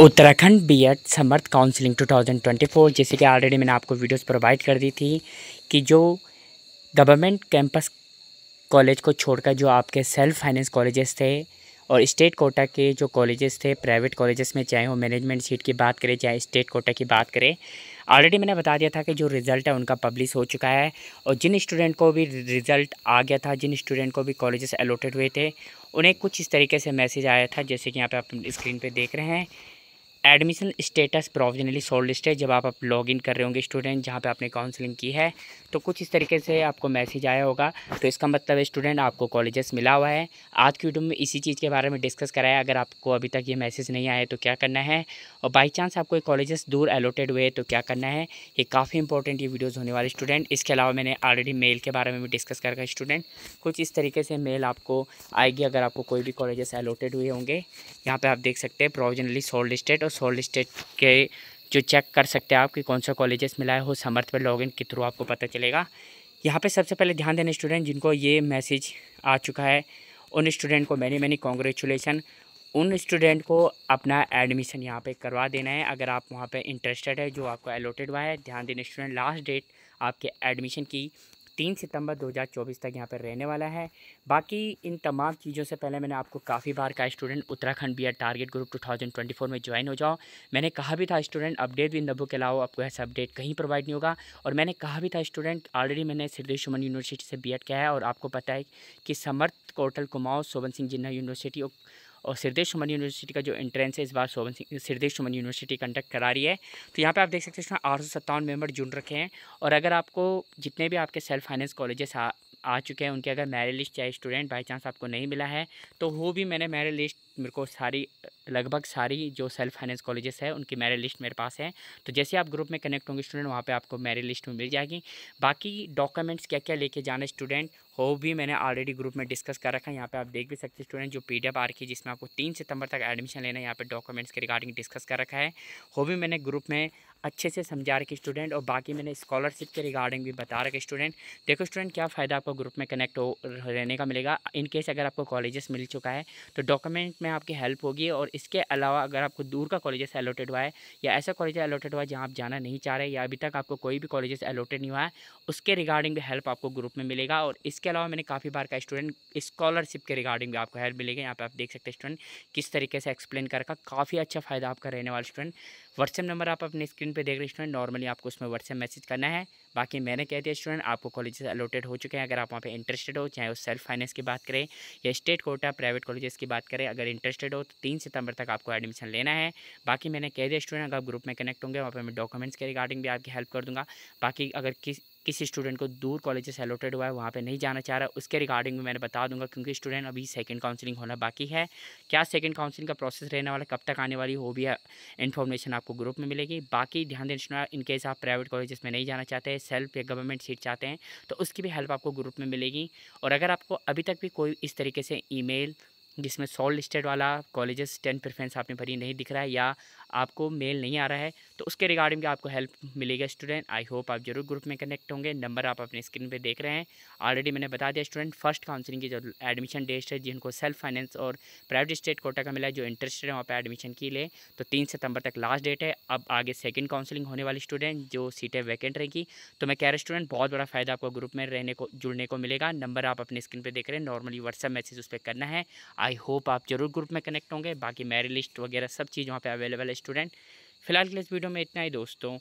Uttarakhand BEd समर्थ counselling 2024 जैसे कि already मैंने आपको वीडियोस प्रोवाइड कर दी थी कि जो गवर्नमेंट कैंपस कॉलेज को छोड़कर जो आपके सेल्फ फाइनेंस कॉलेजेस थे और स्टेट कोटा के जो कॉलेजेस थे प्राइवेट कॉलेजेस में चाहे वो मैनेजमेंट सीट की बात करें चाहे स्टेट कोटा की बात करें ऑलरेडी मैंने बता दिया था कि जो रिज़ल्ट है उनका पब्लिश हो चुका है और जिन स्टूडेंट को भी रिज़ल्ट आ गया था जिन स्टूडेंट को भी कॉलेजेस अलॉटेड हुए थे उन्हें कुछ इस तरीके से मैसेज आया था जैसे कि यहाँ पर आप स्क्रीन पर देख रहे हैं admission status provisionally sold list है जब आप आप लॉग इन कर रहे होंगे स्टूडेंट जहाँ पे आपने काउंसलिंग की है तो कुछ इस तरीके से आपको मैसेज आया होगा तो इसका मतलब है स्टूडेंट आपको कॉलेजेस मिला हुआ है आज की वीडियो में इसी चीज़ के बारे में डिस्कस कराया अगर आपको अभी तक ये मैसेज नहीं आया तो क्या करना है और बाई चांस आपको कॉलेजेस दूर एलोटेड हुए तो क्या करना है ये काफ़ी इंपॉर्टेंट ये वीडियोज़ होने वाले स्टूडेंट इसके अलावा मैंने ऑलरेडी मेल के बारे में भी डिस्कस करा स्टूडेंट कुछ इस तरीके से मेल आपको आएगी अगर आपको कोई भी कॉलेजेस एलोटेड हुए होंगे यहाँ पर आप देख सकते हैं प्रोविजनली सोल्ड स्टेट और सोल स्टेट के जो चेक कर सकते हैं आप कि कौन सा कॉलेजेस मिला है हो समर्थ पर लॉग के थ्रू आपको पता चलेगा यहाँ पे सबसे पहले ध्यान देने स्टूडेंट जिनको ये मैसेज आ चुका है उन स्टूडेंट को मैनी मैनी कॉन्ग्रेचुलेसन उन स्टूडेंट को अपना एडमिशन यहाँ पे करवा देना है अगर आप वहाँ पे इंटरेस्टेड है जो आपको एलोटेड हुआ है ध्यान देने स्टूडेंट लास्ट डेट आपके एडमिशन की तीन सितंबर 2024 तक यहाँ पर रहने वाला है बाकी इन तमाम चीज़ों से पहले मैंने आपको काफ़ी बार कहा student Uttarakhand B target group 2024 में ज्वाइन हो जाओ मैंने कहा भी था स्टूडेंट अपडेट भी इन दबों के अलावा आपको ऐसा अपडेट कहीं प्रोवाइड नहीं होगा और मैंने कहा भी था स्टूडेंट ऑलरेडी मैंने सिद्धेश सुमन यूनिवर्सिटी से बी किया है और आपको पता है कि समर्थ कोटल कुमाओं शोभन सिंह जिन्ना यूनिवर्सिटी और सिरदेश सुमन यूनिवर्सिटी का जो एंट्रेंस है इस बार शोभन सिंह सिरदेश सुमन यूनिवर्सिटी कंडक्ट करा रही है तो यहाँ पे आप देख सकते हैं इसमें आठ सौ सत्तावन मेम्बर जुड़ रखे हैं और अगर आपको जितने भी आपके सेल्फ फाइनेंस कॉलेजेस आ चुके हैं उनके अगर मेरिट लिस्ट चाहे स्टूडेंट बाई चांस आपको नहीं मिला है तो वो भी मैंने मेरिट लिस्ट मेरे को सारी लगभग सारी जो सेल्फ फाइनेंस कॉलेजेस है उनकी मेरिट लिस्ट मेरे पास है तो जैसे आप ग्रुप में कनेक्ट होंगे स्टूडेंट वहाँ पे आपको मेरिट लिस्ट में मिल जाएगी बाकी डॉक्यूमेंट्स क्या क्या लेके जाना स्टूडेंट हो भी मैंने ऑलरेडी ग्रुप में डिस्कस कर रखा है यहाँ पे आप देख भी सकते हैं स्टूडेंट जो पी डी आर की जिसमें आपको तीन सितंबर तक एडमिशन लेना है यहाँ पे डॉक्यूमेंट्स के रिगार्डिंग डिस्कस कर रखा है हो भी मैंने ग्रुप में अच्छे से समझा रखे स्टूडेंट और बाकी मैंने स्कॉलरशिप के रिगार्डिंग भी बता रखे स्टूडेंट देखो स्टूडेंट क्या फ़ायदा आपको ग्रुप में कनेक्ट हो रहने का मिलेगा इन केस अगर आपको कॉलेजेस मिल चुका है तो डॉक्यूमेंट में आपकी हेल्प होगी और इसके अलावा अगर आपको दूर का कॉलेजेस एलोटेड हुआ है या ऐसा कॉलेज एलोटेड हुआ है जहाँ आप जाना नहीं चाह रहे या अभी तक आपको कोई भी कॉलेजेस एलोटेड नहीं हुआ है उसके रिगार्डिंग भी हेल्प आपको ग्रुप में मिलेगा और इसके अलावा मैंने काफ़ी बार का स्टूडेंट स्कॉलरशिप के रिगार्डिंग भी आपको हेल्प मिलेगी यहाँ पर आप देख सकते हैं स्टूडेंट किस तरीके से एक्सप्लेन कर काफ़ी अच्छा फ़ायदा आपका रहने वाला स्टूडेंट व्हाट्सएप नंबर आप अपने स्क्रीन पर देख रहे स्टूडेंट नॉर्मली आपको उसमें व्हाट्सएप मैसेज करना है बाकी मैंने कह दिया स्टूडेंट आपको कॉलेजेस अलोटेड हो चुके हैं अगर आप वहाँ पे इंटरेस्टेड हो चाहे वो सेल्फ फाइनेंस की बात करें या स्टेट कोटा प्राइवेट कॉलेजेस की बात करें अगर इंटरेस्टेड हो तो तीन सितंबर तक आपको एडमिशन लेना है बाकी मैंने कह दिया स्टूडेंट अगर आप ग्रुप में कनेक्ट होंगे वहाँ पर मैं डॉक्यूमेंट्स के रिगार्डिंग भी आपकी हेल्प कर दूँगा बाकी अगर किस किसी स्टूडेंट को दूर कॉलेज से अलॉटेड हुआ है वहाँ पे नहीं जाना चाह रहा उसके रिगार्डिंग में मैंने बता दूंगा क्योंकि स्टूडेंट अभी सेकंड काउंसलिंग होना बाकी है क्या सेकंड काउंसलिंग का प्रोसेस रहने वाला कब तक आने वाली हो भी इन्फॉर्मेशन आपको ग्रुप में मिलेगी बाकी ध्यान देना इनकेस आप प्राइवेट कॉलेज में नहीं जाना चाहते सेल्फ या गवर्नमेंट सीट चाहते हैं तो उसकी भी हेल्प आपको ग्रुप में मिलेगी और अगर आपको अभी तक भी कोई इस तरीके से ई जिसमें सॉल्ट लिस्टेड वाला कॉलेजेस टेन प्रेफरेंस आपने भरी नहीं दिख रहा है या आपको मेल नहीं आ रहा है तो उसके रिगार्डिंग भी आपको हेल्प मिलेगा स्टूडेंट आई होप आप जरूर ग्रुप में कनेक्ट होंगे नंबर आप अपने स्क्रीन पर देख रहे हैं ऑलरेडी मैंने बता दिया स्टूडेंट फर्स्ट काउंसलिंग की जो एडमिशन डेट है जिनको सेल्फ फाइनेंस और प्राइवेट स्टेट कोटा का मिला है जो इंटरेस्टेड है वहाँ पर एडमिशन की लें तो तीन सितंबर तक लास्ट डेट है अब आगे सेकेंड काउंसलिंग होने वाली स्टूडेंट जो सीटें वैकेंट रहेंगी तो मैं कह रहा स्टूडेंट बहुत बड़ा फ़ायदा आपको ग्रुप में रहने को जुड़ने को मिलेगा नंबर आप अपने स्क्रीन पर देख रहे हैं नॉर्मली व्हाट्सअप मैसेज उस पर करना है आई होप आप जरूर ग्रुप में कनेक्ट होंगे बाकी मेरी लिस्ट वगैरह सब चीज़ वहाँ पर अवेलेबल है स्टूडेंट फिलहाल के इस वीडियो में इतना ही दोस्तों